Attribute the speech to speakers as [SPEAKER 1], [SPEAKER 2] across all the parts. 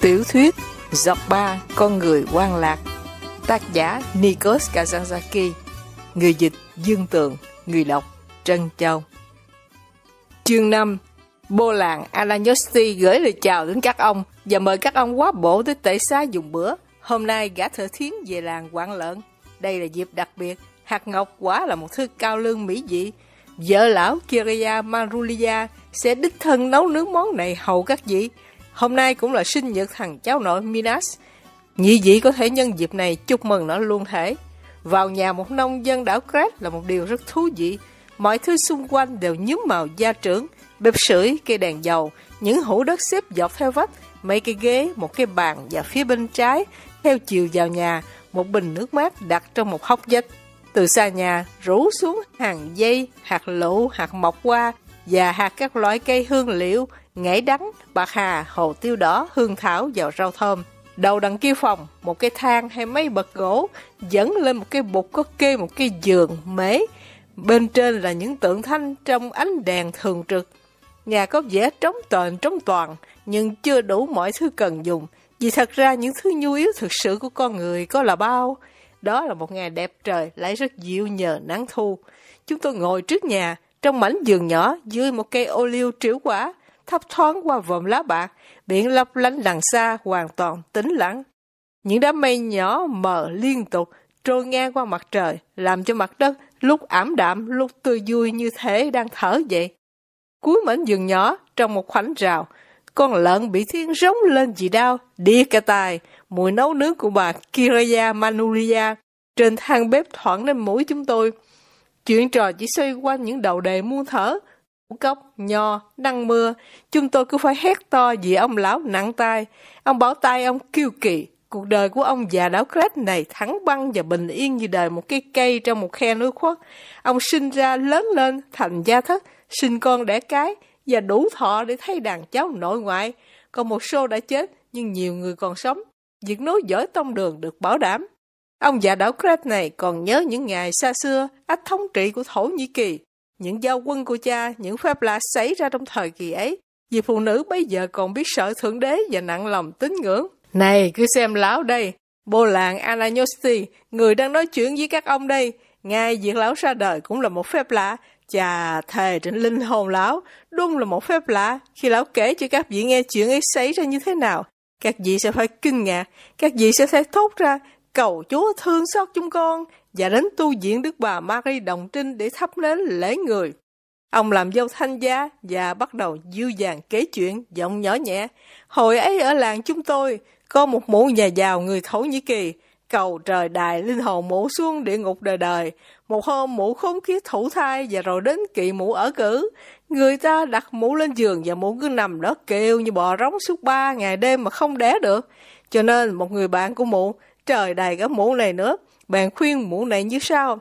[SPEAKER 1] Tiểu thuyết Giọt ba con người quan lạc Tác giả Nikos kazantzaki Người dịch Dương Tường Người đọc Trân Châu Chương 5 Bô làng Alagnosti gửi lời chào đến các ông và mời các ông quá bổ tới tẩy xá dùng bữa. Hôm nay gã thợ thiến về làng quảng lợn. Đây là dịp đặc biệt. Hạt ngọc quả là một thứ cao lương mỹ dị. Vợ lão Kiria Marulia sẽ đích thân nấu nướng món này hầu các vị. Hôm nay cũng là sinh nhật thằng cháu nội Minas. Nhị dị có thể nhân dịp này chúc mừng nó luôn thể. Vào nhà một nông dân đảo Crete là một điều rất thú vị. Mọi thứ xung quanh đều nhúm màu gia trưởng, bếp sưởi, cây đèn dầu, những hũ đất xếp dọc theo vách, mấy cái ghế, một cái bàn và phía bên trái, theo chiều vào nhà, một bình nước mát đặt trong một hốc vách. Từ xa nhà, rủ xuống hàng dây, hạt lựu, hạt mọc qua và hạt các loại cây hương liệu, nghệ đắng bạc hà, hồ tiêu đỏ, hương thảo vào rau thơm. Đầu đằng kia phòng, một cái thang hay mấy bậc gỗ dẫn lên một cái bục có kê một cái giường mế. Bên trên là những tượng thanh trong ánh đèn thường trực. Nhà có vẻ trống toàn trống toàn, nhưng chưa đủ mọi thứ cần dùng. Vì thật ra những thứ nhu yếu thực sự của con người có là bao. Đó là một ngày đẹp trời, lại rất dịu nhờ nắng thu. Chúng tôi ngồi trước nhà, trong mảnh giường nhỏ dưới một cây ô liu triểu quả thấp thoáng qua vòm lá bạc, biển lấp lánh đằng xa hoàn toàn tĩnh lặng. Những đám mây nhỏ mờ liên tục trôi ngang qua mặt trời, làm cho mặt đất lúc ảm đạm, lúc tươi vui như thế đang thở dậy Cuối mảnh giường nhỏ, trong một khoảnh rào, con lợn bị thiên rống lên dị đau, đi cả tài, mùi nấu nướng của bà Kiraya Manulia trên thang bếp thoảng lên mũi chúng tôi. Chuyện trò chỉ xoay quanh những đầu đề muôn thở, gốc, nho, đang mưa. Chúng tôi cứ phải hét to vì ông lão nặng tay. Ông bảo tay ông kiêu kỳ. Cuộc đời của ông già đảo Crest này thắng băng và bình yên như đời một cái cây trong một khe núi khuất. Ông sinh ra lớn lên thành gia thất, sinh con đẻ cái và đủ thọ để thấy đàn cháu nội ngoại. Còn một số đã chết nhưng nhiều người còn sống. Việc nối dõi tông đường được bảo đảm. Ông già đảo Crest này còn nhớ những ngày xa xưa, ách thống trị của Thổ Nhĩ Kỳ những giao quân của cha, những phép lạ xảy ra trong thời kỳ ấy, vì phụ nữ bây giờ còn biết sợ Thượng Đế và nặng lòng tín ngưỡng. Này, cứ xem lão đây, bồ làng Anagnosti, người đang nói chuyện với các ông đây. ngay việc lão ra đời cũng là một phép lạ, Chà, thề trên linh hồn lão, đúng là một phép lạ. Khi lão kể cho các vị nghe chuyện ấy xảy ra như thế nào, các vị sẽ phải kinh ngạc, các vị sẽ thấy thốt ra, cầu Chúa thương xót chúng con, và đến tu viện Đức Bà Marie Đồng Trinh để thắp nến lễ người. Ông làm dâu thanh gia và bắt đầu dư dàng kể chuyện, giọng nhỏ nhẹ. Hồi ấy ở làng chúng tôi, có một mụ nhà giàu người Thổ Nhĩ Kỳ, cầu trời đài linh hồn mụ xuống địa ngục đời đời. Một hôm mụ khốn kiếp thủ thai và rồi đến kỳ mụ ở cử. Người ta đặt mụ lên giường và mụ cứ nằm đó kêu như bò rống suốt ba ngày đêm mà không đẻ được. Cho nên một người bạn của mụ, trời đài cái mụ này nữa, bạn khuyên mụ này như sau.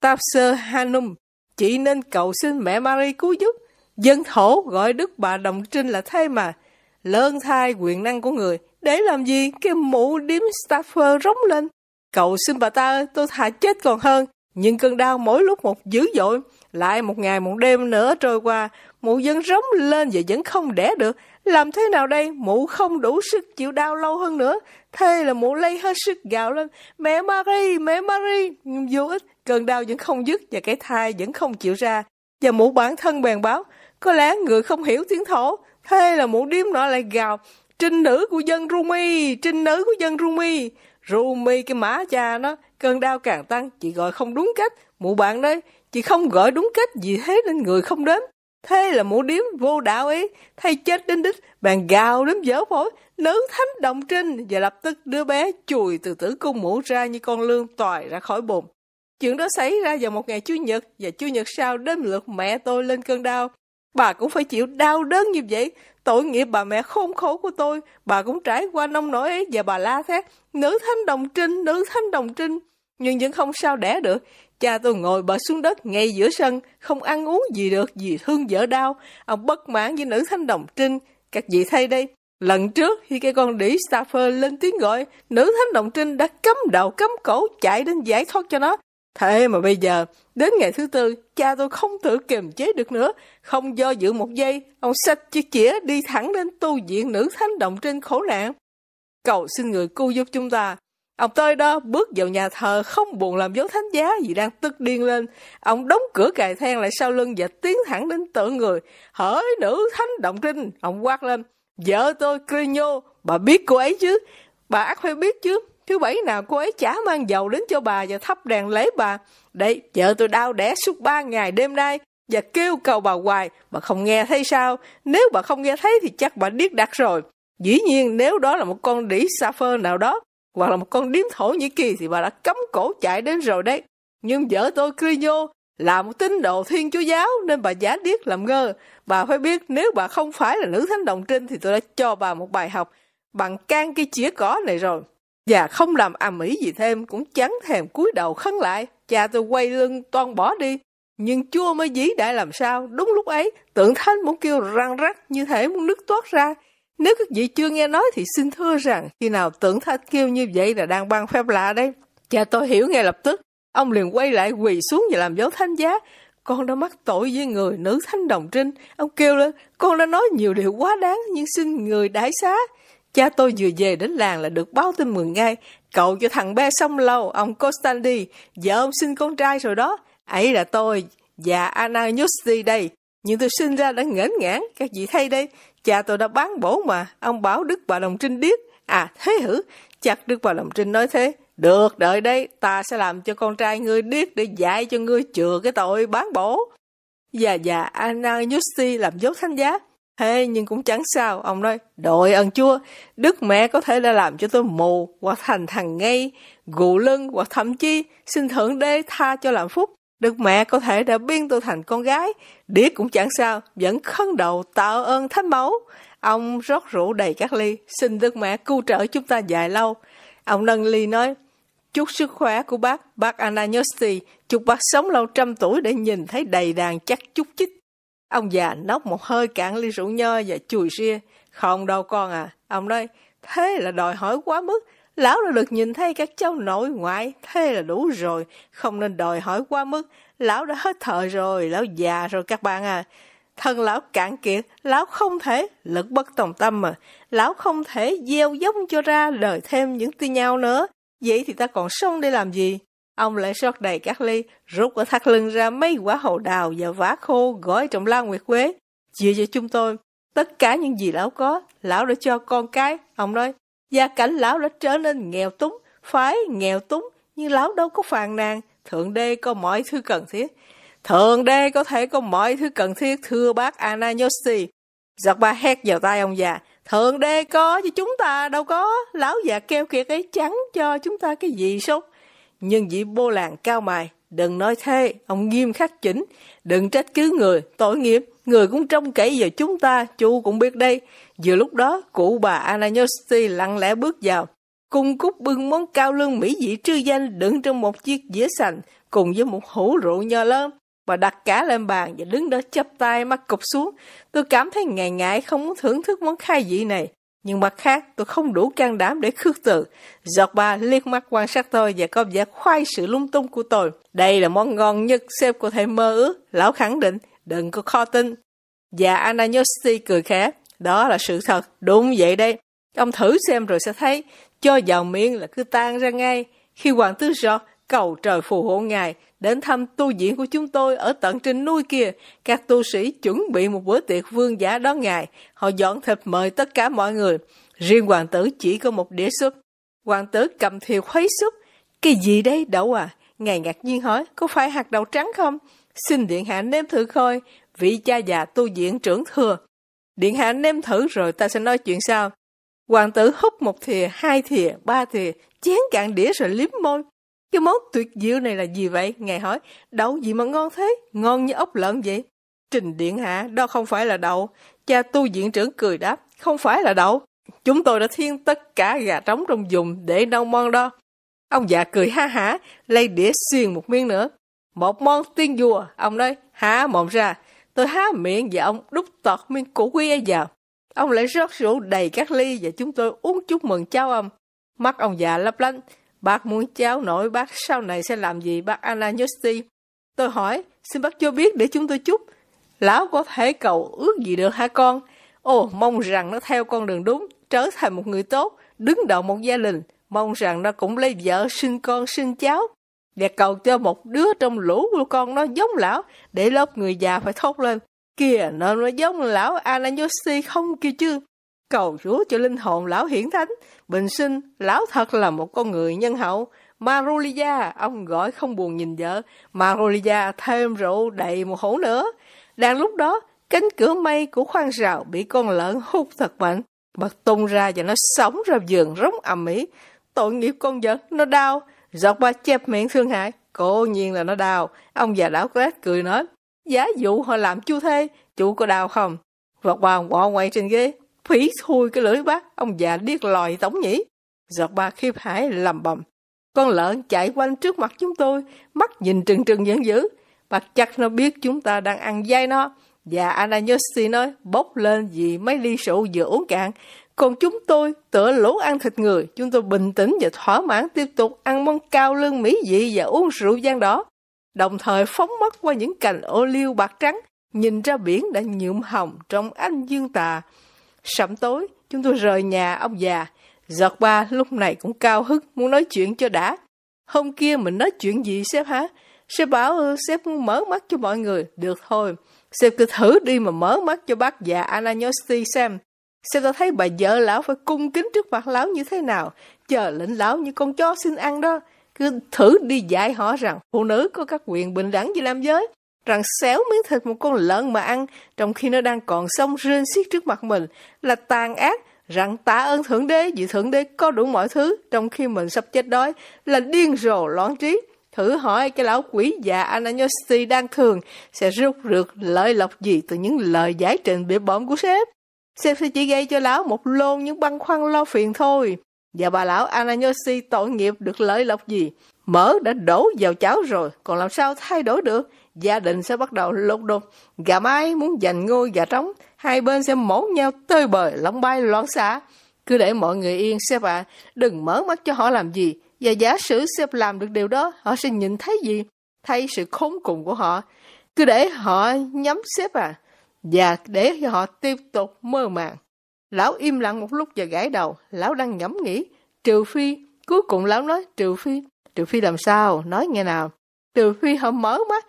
[SPEAKER 1] Tapser Hanum, chỉ nên cầu xin mẹ mary cứu giúp, dân thổ gọi Đức bà Đồng Trinh là thay mà, lớn thai quyền năng của người, để làm gì cái mũ điếm Staffer rống lên. Cậu xin bà ta ơi, tôi thà chết còn hơn, nhưng cơn đau mỗi lúc một dữ dội, lại một ngày một đêm nữa trôi qua, mụ dân rống lên và vẫn không đẻ được, làm thế nào đây? Mụ không đủ sức chịu đau lâu hơn nữa. Thế là mụ lấy hết sức gạo lên. Mẹ Marie, mẹ Marie! Nhưng vô ích, cơn đau vẫn không dứt và cái thai vẫn không chịu ra. Và mụ bản thân bèn báo, có lẽ người không hiểu tiếng thổ. Thế là mụ điếm nọ lại gào, trinh nữ của dân Rumi, trinh nữ của dân Rumi. Rumi cái mã cha nó, cơn đau càng tăng, chị gọi không đúng cách. Mụ bạn đấy, chị không gọi đúng cách gì thế nên người không đến. Thế là mũ điếm vô đạo ấy, thay chết đến đích, bàn gào đến dở phổi, nữ thánh động trinh và lập tức đứa bé chùi từ tử cung mũ ra như con lương tòi ra khỏi bụng. Chuyện đó xảy ra vào một ngày Chủ nhật và Chủ nhật sau đến lượt mẹ tôi lên cơn đau. Bà cũng phải chịu đau đớn như vậy. Tội nghiệp bà mẹ khôn khổ của tôi, bà cũng trải qua nông nỗi ấy và bà la thét, nữ thánh đồng trinh, nữ thánh đồng trinh. Nhưng vẫn không sao đẻ được, Cha tôi ngồi bệt xuống đất ngay giữa sân, không ăn uống gì được vì thương vợ đau. Ông bất mãn với nữ thanh đồng trinh. Các vị thay đây, lần trước khi cái con đĩ Staffer lên tiếng gọi, nữ thánh đồng trinh đã cấm đầu cấm cổ chạy đến giải thoát cho nó. Thế mà bây giờ, đến ngày thứ tư, cha tôi không tự kiềm chế được nữa. Không do dự một giây, ông xách chiếc chĩa đi thẳng đến tu viện nữ thánh động trên khổ nạn. Cầu xin người cứu giúp chúng ta. Ông tới đó bước vào nhà thờ không buồn làm dấu thánh giá vì đang tức điên lên. Ông đóng cửa cài then lại sau lưng và tiến thẳng đến tượng người. Hỡi nữ thánh động kinh, ông quát lên. Vợ tôi Crino, bà biết cô ấy chứ? Bà ác phải biết chứ? Thứ bảy nào cô ấy chả mang dầu đến cho bà và thắp đèn lấy bà. Đấy, vợ tôi đau đẻ suốt ba ngày đêm nay và kêu cầu bà hoài. Bà không nghe thấy sao? Nếu bà không nghe thấy thì chắc bà điếc đặt rồi. Dĩ nhiên nếu đó là một con đĩ xa phơ nào đó hoặc là một con điếm thổ nhĩ kỳ thì bà đã cấm cổ chạy đến rồi đấy nhưng vợ tôi Criño là một tín đồ thiên chúa giáo nên bà giá điếc làm ngơ bà phải biết nếu bà không phải là nữ thánh đồng trinh thì tôi đã cho bà một bài học bằng can cái chĩa cỏ này rồi và không làm ầm ĩ gì thêm cũng chẳng thèm cúi đầu khấn lại cha tôi quay lưng toan bỏ đi nhưng chúa mới dĩ đại làm sao đúng lúc ấy tượng thánh muốn kêu răng rắc như thể muốn nước toát ra nếu các vị chưa nghe nói thì xin thưa rằng khi nào tưởng thánh kêu như vậy là đang ban phép lạ đấy. Cha dạ, tôi hiểu ngay lập tức. Ông liền quay lại quỳ xuống và làm dấu thánh giá. Con đã mắc tội với người nữ thánh đồng trinh. Ông kêu lên, con đã nói nhiều điều quá đáng nhưng xin người đãi xá. Cha tôi vừa về đến làng là được báo tin mừng ngay. Cậu cho thằng bé xong lâu, ông Costandi, vợ ông sinh con trai rồi đó. Ấy là tôi và Anagnosti đây. Nhưng tôi sinh ra đã ngẩn ngãn, các vị thấy đây, cha tôi đã bán bổ mà, ông bảo Đức Bà Đồng Trinh điếc. À, thế hử, chặt Đức Bà Đồng Trinh nói thế. Được, đợi đây, ta sẽ làm cho con trai ngươi điếc để dạy cho ngươi chừa cái tội bán bổ. Dạ dạ, Anna Yusti làm dốt thánh giá. Thế nhưng cũng chẳng sao, ông nói, đội ơn chúa, đức mẹ có thể đã làm cho tôi mù, hoặc thành thằng ngây, gù lưng, hoặc thậm chí xin thượng đế tha cho làm phúc. Được mẹ có thể đã biên tôi thành con gái, đĩa cũng chẳng sao, vẫn khấn đầu tạo ơn thánh máu. Ông rót rượu đầy các ly, xin Đức Mẹ cứu trợ chúng ta dài lâu. Ông nâng ly nói, chúc sức khỏe của bác, bác Anagnosti, chúc bác sống lâu trăm tuổi để nhìn thấy đầy đàn chắc chút chích. Ông già nốc một hơi cạn ly rượu nho và chùi ria. Không đâu con à, ông nói, thế là đòi hỏi quá mức, Lão đã được nhìn thấy các cháu nội ngoại, thế là đủ rồi, không nên đòi hỏi quá mức. Lão đã hết thợ rồi, lão già rồi các bạn à. Thân lão cạn kiệt, lão không thể lực bất tòng tâm mà. Lão không thể gieo giống cho ra đời thêm những tia nhau nữa. Vậy thì ta còn sống để làm gì? Ông lại rót đầy các ly, rút ở thắt lưng ra mấy quả hồ đào và vá khô gói trong la nguyệt quế. Chia cho chúng tôi. Tất cả những gì lão có, lão đã cho con cái. Ông nói, Gia cảnh lão đã trở nên nghèo túng, phái nghèo túng, nhưng lão đâu có phàn nàn, Thượng đế có mọi thứ cần thiết. Thượng đế có thể có mọi thứ cần thiết, thưa bác Anayoshi. Giọt ba hét vào tay ông già. Thượng đế có chứ chúng ta đâu có. Lão già kêu kiệt ấy trắng cho chúng ta cái gì sốt Nhưng vị bô làng cao mài. Đừng nói thế, ông nghiêm khắc chỉnh. Đừng trách cứ người, tội nghiệp. Người cũng trông cậy vào chúng ta, chú cũng biết đây. Vừa lúc đó, cụ bà Anagnosti lặng lẽ bước vào, cùng cúc bưng món cao lương mỹ vị trư danh đựng trong một chiếc dĩa sành cùng với một hũ rượu nho lớn. và đặt cả lên bàn và đứng đó chắp tay mắt cụp xuống. Tôi cảm thấy ngại ngại không muốn thưởng thức món khai vị này. Nhưng mặt khác, tôi không đủ can đảm để khước từ. Giọt bà liếc mắt quan sát tôi và có vẻ khoai sự lung tung của tôi. Đây là món ngon nhất sếp có thể mơ ước. Lão khẳng định, đừng có kho tin. Và Anagnosti cười khẽ. Đó là sự thật, đúng vậy đây Ông thử xem rồi sẽ thấy, cho vào miệng là cứ tan ra ngay. Khi Hoàng Tứ Giọt cầu trời phù hộ ngài đến thăm tu viện của chúng tôi ở tận trên núi kia. Các tu sĩ chuẩn bị một bữa tiệc vương giả đón ngài. Họ dọn thịt mời tất cả mọi người. Riêng hoàng tử chỉ có một đĩa súp. Hoàng tử cầm thiều khuấy súp. Cái gì đấy đậu à? Ngài ngạc nhiên hỏi, có phải hạt đậu trắng không? Xin điện hạ nếm thử coi. Vị cha già tu viện trưởng thừa. Điện hạ nêm thử rồi ta sẽ nói chuyện sau. Hoàng tử hút một thìa, hai thìa, ba thìa, chén cạn đĩa rồi liếm môi. Cái món tuyệt diệu này là gì vậy? Ngài hỏi, đậu gì mà ngon thế? Ngon như ốc lợn vậy? Trình điện hạ, đó không phải là đậu. Cha tu diện trưởng cười đáp, không phải là đậu. Chúng tôi đã thiên tất cả gà trống trong dùng để nấu món đó. Ông già cười ha hả, lấy đĩa xiên một miếng nữa. Một món tiên vua, ông nói, há mồm ra, Tôi há miệng và ông đút tọt miếng củ quia vào. Ông lại rót rượu đầy các ly và chúng tôi uống chúc mừng cháu ông. Mắt ông già lấp lánh. Bác muốn cháu nổi bác sau này sẽ làm gì bác Anagnosti? Tôi hỏi, xin bác cho biết để chúng tôi chúc. Lão có thể cầu ước gì được hả con? Ồ, mong rằng nó theo con đường đúng, trở thành một người tốt, đứng đầu một gia đình. Mong rằng nó cũng lấy vợ, sinh con, sinh cháu và cầu cho một đứa trong lũ của con nó giống lão để lớp người già phải thốt lên. Kìa nó nó giống lão Ananyoshi không kia chứ. Cầu Chúa cho linh hồn lão hiển thánh. Bình sinh, lão thật là một con người nhân hậu. Marulia, ông gọi không buồn nhìn vợ. Marulia thêm rượu đầy một hũ nữa. Đang lúc đó, cánh cửa mây của khoang rào bị con lợn hút thật mạnh. Bật tung ra và nó sống ra giường rống ầm ĩ. Tội nghiệp con vật, nó đau. Giọt ba chép miệng thương hại. Cố nhiên là nó đau. Ông già lão rác cười nói. Giá dụ họ làm chú thế, Chú có đau không? Giọt ba bỏ ngoài trên ghế. Phí thui cái lưỡi bác. Ông già điếc lòi tống nhỉ. Giọt ba khiếp hải lầm bầm. Con lợn chạy quanh trước mặt chúng tôi. Mắt nhìn trừng trừng giận dữ. Mặt chắc nó biết chúng ta đang ăn dai nó. Và Ananyoshi nói bốc lên vì mấy ly rượu vừa uống cạn. Còn chúng tôi tựa lỗ ăn thịt người, chúng tôi bình tĩnh và thỏa mãn tiếp tục ăn món cao lương mỹ vị và uống rượu gian đó. Đồng thời phóng mắt qua những cành ô liu bạc trắng, nhìn ra biển đã nhuộm hồng trong ánh dương tà. Sẩm tối, chúng tôi rời nhà ông già. Giọt ba lúc này cũng cao hức muốn nói chuyện cho đã. Hôm kia mình nói chuyện gì sếp hả? Sếp bảo ừ, sếp muốn mở mắt cho mọi người. Được thôi, sếp cứ thử đi mà mở mắt cho bác già Anagnosti xem. Xem ta thấy bà vợ lão phải cung kính trước mặt lão như thế nào, chờ lệnh lão như con chó xin ăn đó. Cứ thử đi dạy họ rằng phụ nữ có các quyền bình đẳng với nam giới, rằng xéo miếng thịt một con lợn mà ăn trong khi nó đang còn sống rên xiết trước mặt mình là tàn ác, rằng tạ ơn Thượng Đế vì Thượng Đế có đủ mọi thứ trong khi mình sắp chết đói là điên rồ loạn trí. Thử hỏi cái lão quỷ già Anagnosti đang thường sẽ rút rượt lợi lộc gì từ những lời giải trình bịa bõm của sếp. Xem sẽ chỉ gây cho lão một lôn những băn khoăn lo phiền thôi. Và bà lão Ananyoshi tội nghiệp được lợi lộc gì? Mỡ đã đổ vào cháo rồi, còn làm sao thay đổi được? Gia đình sẽ bắt đầu lột đột. Gà mái muốn giành ngôi gà trống, hai bên sẽ mổ nhau tơi bời, lóng bay loạn xả. Cứ để mọi người yên sếp ạ, à. đừng mở mắt cho họ làm gì. Và giả sử sếp làm được điều đó, họ sẽ nhìn thấy gì? Thay sự khốn cùng của họ. Cứ để họ nhắm sếp à và để cho họ tiếp tục mơ màng. Lão im lặng một lúc và gãi đầu, lão đang ngẫm nghĩ, trừ phi, cuối cùng lão nói, trừ phi, trừ phi làm sao, nói nghe nào, trừ phi họ mở mắt,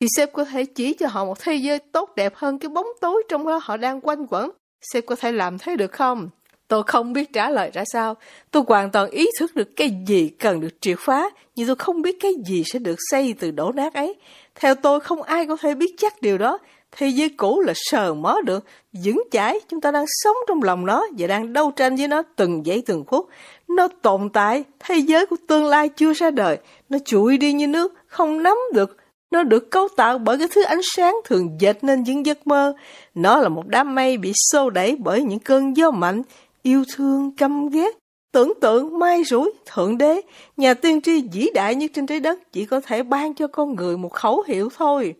[SPEAKER 1] thì sếp có thể chỉ cho họ một thế giới tốt đẹp hơn cái bóng tối trong đó họ đang quanh quẩn. Sếp có thể làm thế được không? Tôi không biết trả lời ra sao. Tôi hoàn toàn ý thức được cái gì cần được triệt phá, nhưng tôi không biết cái gì sẽ được xây từ đổ nát ấy. Theo tôi không ai có thể biết chắc điều đó, Thế giới cũ là sờ mó được, vững chãi, chúng ta đang sống trong lòng nó và đang đấu tranh với nó từng giây từng phút. Nó tồn tại, thế giới của tương lai chưa ra đời, nó chuỗi đi như nước, không nắm được. Nó được cấu tạo bởi cái thứ ánh sáng thường dệt nên những giấc mơ. Nó là một đám mây bị xô đẩy bởi những cơn gió mạnh, yêu thương, căm ghét, tưởng tượng, mai rủi, thượng đế. Nhà tiên tri vĩ đại nhất trên trái đất chỉ có thể ban cho con người một khẩu hiệu thôi.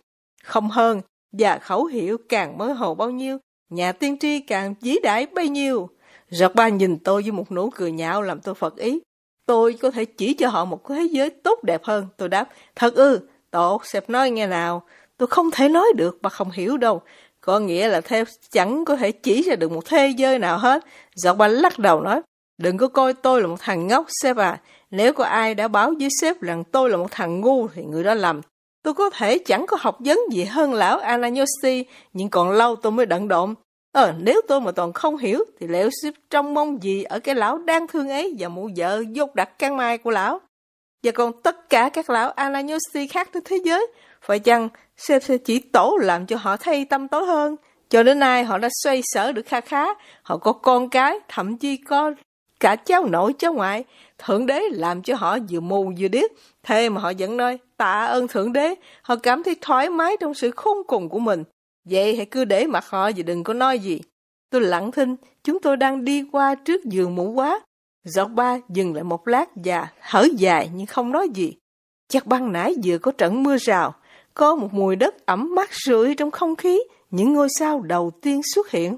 [SPEAKER 1] Không hơn, và khẩu hiệu càng mơ hồ bao nhiêu, nhà tiên tri càng vĩ đại bấy nhiêu. giọt ba nhìn tôi với một nụ cười nhạo làm tôi phật ý. Tôi có thể chỉ cho họ một thế giới tốt đẹp hơn. Tôi đáp, thật ư, ừ, tốt, sẹp nói nghe nào. Tôi không thể nói được và không hiểu đâu. Có nghĩa là theo chẳng có thể chỉ ra được một thế giới nào hết. Giọt ba lắc đầu nói, đừng có coi tôi là một thằng ngốc, sếp à. Nếu có ai đã báo với sếp rằng tôi là một thằng ngu thì người đó làm Tôi có thể chẳng có học vấn gì hơn lão Ananyoshi, nhưng còn lâu tôi mới đận độn. Ờ, nếu tôi mà toàn không hiểu, thì liệu xếp trong mong gì ở cái lão đang thương ấy và mụ vợ dốt đặt can mai của lão? Và còn tất cả các lão Ananyoshi khác trên thế giới, phải chăng xếp sẽ chỉ tổ làm cho họ thay tâm tối hơn? Cho đến nay họ đã xoay sở được kha khá, họ có con cái, thậm chí có cả cháu nội cháu ngoại. Thượng đế làm cho họ vừa mù vừa điếc, thế mà họ vẫn nói, tạ ơn Thượng Đế, họ cảm thấy thoải mái trong sự khôn cùng của mình. Vậy hãy cứ để mặc họ và đừng có nói gì. Tôi lặng thinh, chúng tôi đang đi qua trước giường mũ quá. Giọt ba dừng lại một lát và hở dài nhưng không nói gì. Chắc ban nãy vừa có trận mưa rào, có một mùi đất ẩm mát rượi trong không khí, những ngôi sao đầu tiên xuất hiện.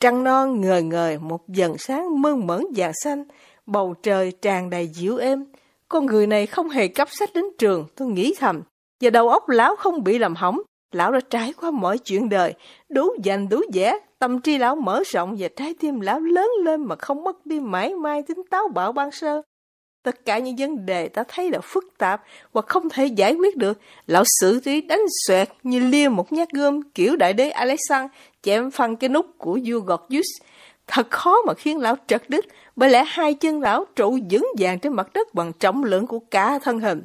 [SPEAKER 1] Trăng non ngời ngời một dần sáng mơn mởn vàng xanh, bầu trời tràn đầy dịu êm, con người này không hề cấp sách đến trường, tôi nghĩ thầm. Và đầu óc lão không bị làm hỏng, lão đã trải qua mọi chuyện đời, đủ dành đủ dẻ, tâm trí lão mở rộng và trái tim lão lớn lên mà không mất đi mãi mai tính táo bạo ban sơ. Tất cả những vấn đề ta thấy là phức tạp và không thể giải quyết được, lão xử trí đánh xoẹt như lia một nhát gươm kiểu đại đế Alexander chém phăng cái nút của vua Gorgias. Thật khó mà khiến lão trật đứt, bởi lẽ hai chân lão trụ vững vàng trên mặt đất bằng trọng lượng của cả thân hình.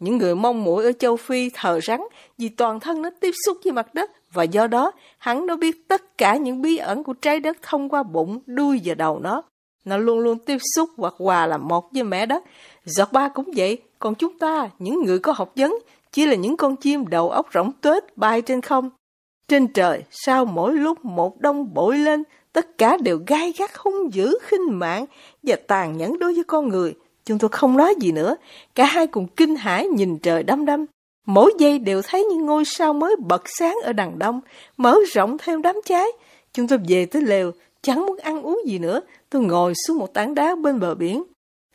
[SPEAKER 1] Những người mong mũi ở châu Phi thờ rắn vì toàn thân nó tiếp xúc với mặt đất và do đó hắn nó biết tất cả những bí ẩn của trái đất thông qua bụng, đuôi và đầu nó. Nó luôn luôn tiếp xúc hoặc hòa làm một với mẹ đất. Giọt ba cũng vậy, còn chúng ta, những người có học vấn, chỉ là những con chim đầu óc rỗng tuếch bay trên không. Trên trời, sao mỗi lúc một đông bội lên, tất cả đều gai gắt hung dữ khinh mạng và tàn nhẫn đối với con người chúng tôi không nói gì nữa cả hai cùng kinh hãi nhìn trời đăm đăm mỗi giây đều thấy những ngôi sao mới bật sáng ở đằng đông mở rộng theo đám cháy chúng tôi về tới lều chẳng muốn ăn uống gì nữa tôi ngồi xuống một tảng đá bên bờ biển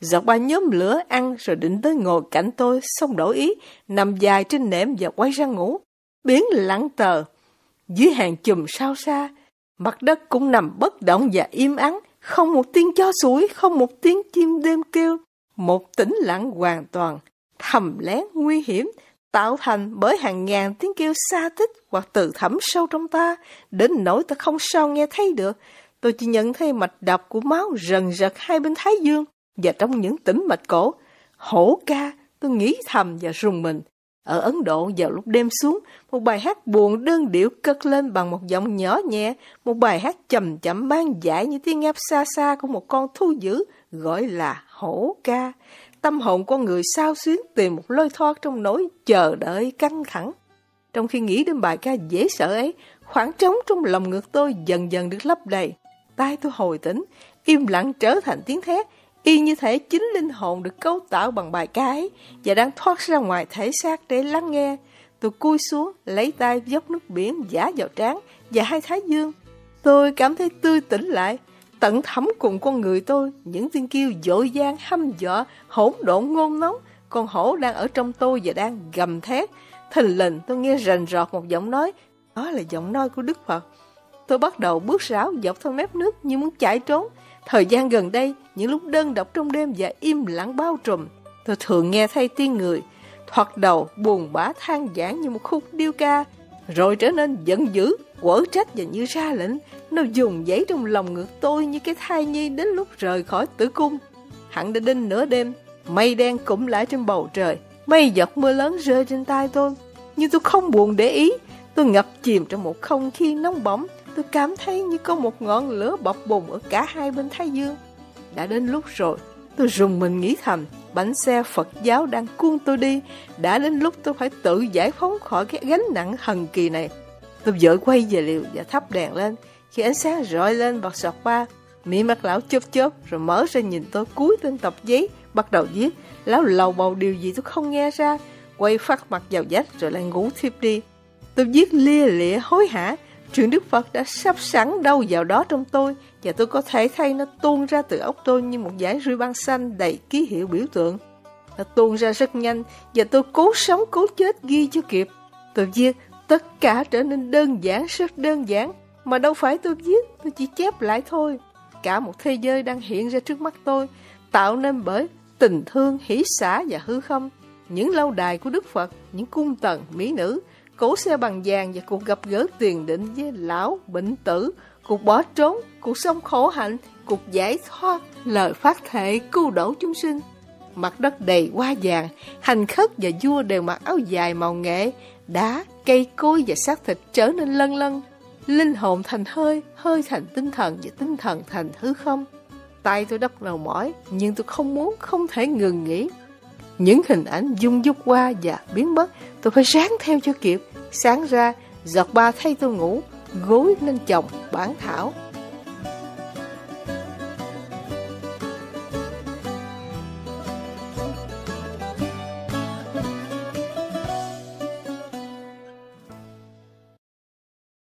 [SPEAKER 1] dọc ba nhóm lửa ăn rồi định tới ngồi cạnh tôi xong đổi ý nằm dài trên nệm và quay ra ngủ biển lặng tờ dưới hàng chùm sao xa Mặt đất cũng nằm bất động và im ắng, không một tiếng chó sủa, không một tiếng chim đêm kêu. Một tĩnh lặng hoàn toàn, thầm lén nguy hiểm, tạo thành bởi hàng ngàn tiếng kêu xa tích hoặc từ thẳm sâu trong ta, đến nỗi ta không sao nghe thấy được. Tôi chỉ nhận thấy mạch đập của máu rần rật hai bên thái dương và trong những tĩnh mạch cổ. Hổ ca, tôi nghĩ thầm và rùng mình. Ở Ấn Độ vào lúc đêm xuống, một bài hát buồn đơn điệu cất lên bằng một giọng nhỏ nhẹ, một bài hát chậm chậm mang giải như tiếng ngáp xa xa của một con thú dữ gọi là hổ ca. Tâm hồn con người sao xuyến tìm một lối thoát trong nỗi chờ đợi căng thẳng. Trong khi nghĩ đến bài ca dễ sợ ấy, khoảng trống trong lòng ngực tôi dần dần được lấp đầy. Tai tôi hồi tỉnh, im lặng trở thành tiếng thét, Y như thể chính linh hồn được cấu tạo bằng bài cái và đang thoát ra ngoài thể xác để lắng nghe. Tôi cúi xuống, lấy tay dốc nước biển giả vào trán và hai thái dương. Tôi cảm thấy tươi tỉnh lại, tận thấm cùng con người tôi. Những tiếng kêu dội gian, hăm dọa, hỗn độn ngôn nóng. Con hổ đang ở trong tôi và đang gầm thét. Thình lình tôi nghe rành rọt một giọng nói. Đó là giọng nói của Đức Phật. Tôi bắt đầu bước ráo dọc theo mép nước như muốn chạy trốn. Thời gian gần đây, những lúc đơn độc trong đêm và im lặng bao trùm, tôi thường nghe thay tiếng người, thoạt đầu buồn bã than giảng như một khúc điêu ca, rồi trở nên giận dữ, quở trách và như ra lệnh, nó dùng giấy trong lòng ngực tôi như cái thai nhi đến lúc rời khỏi tử cung. Hẳn đã đến nửa đêm, mây đen cũng lại trên bầu trời, mây giọt mưa lớn rơi trên tay tôi. Nhưng tôi không buồn để ý, tôi ngập chìm trong một không khí nóng bỏng, Tôi cảm thấy như có một ngọn lửa bập bùng ở cả hai bên Thái Dương. Đã đến lúc rồi, tôi rùng mình nghĩ thầm, bánh xe Phật giáo đang cuông tôi đi, đã đến lúc tôi phải tự giải phóng khỏi cái gánh nặng thần kỳ này. Tôi vội quay về liệu và thắp đèn lên, khi ánh sáng rọi lên vào sọt qua miệng mặt lão chớp chớp rồi mở ra nhìn tôi cúi lên tập giấy, bắt đầu viết, lão lầu bầu điều gì tôi không nghe ra, quay phát mặt vào vách rồi lại ngủ thiếp đi. Tôi viết lia lịa hối hả, Chuyện Đức Phật đã sắp sẵn đâu vào đó trong tôi và tôi có thể thay nó tuôn ra từ ốc tôi như một dải rêu băng xanh đầy ký hiệu biểu tượng. Nó tuôn ra rất nhanh và tôi cố sống cố chết ghi cho kịp. Tự nhiên tất cả trở nên đơn giản rất đơn giản mà đâu phải tôi viết tôi chỉ chép lại thôi. Cả một thế giới đang hiện ra trước mắt tôi tạo nên bởi tình thương, hỷ xã và hư không. Những lâu đài của Đức Phật, những cung tần, mỹ nữ, cố xe bằng vàng và cuộc gặp gỡ tiền định với lão bệnh tử, cuộc bỏ trốn, cuộc sống khổ hạnh, cuộc giải thoát, lời phát thệ cứu đổ chúng sinh. Mặt đất đầy hoa vàng, hành khất và vua đều mặc áo dài màu nghệ, đá, cây cối và xác thịt trở nên lân lân. Linh hồn thành hơi, hơi thành tinh thần và tinh thần thành hư không. Tay tôi đắp đầu mỏi, nhưng tôi không muốn, không thể ngừng nghỉ, những hình ảnh dung dút qua và biến mất, tôi phải sáng theo cho kịp. Sáng ra, giọt ba thay tôi ngủ, gối lên chồng, bản thảo.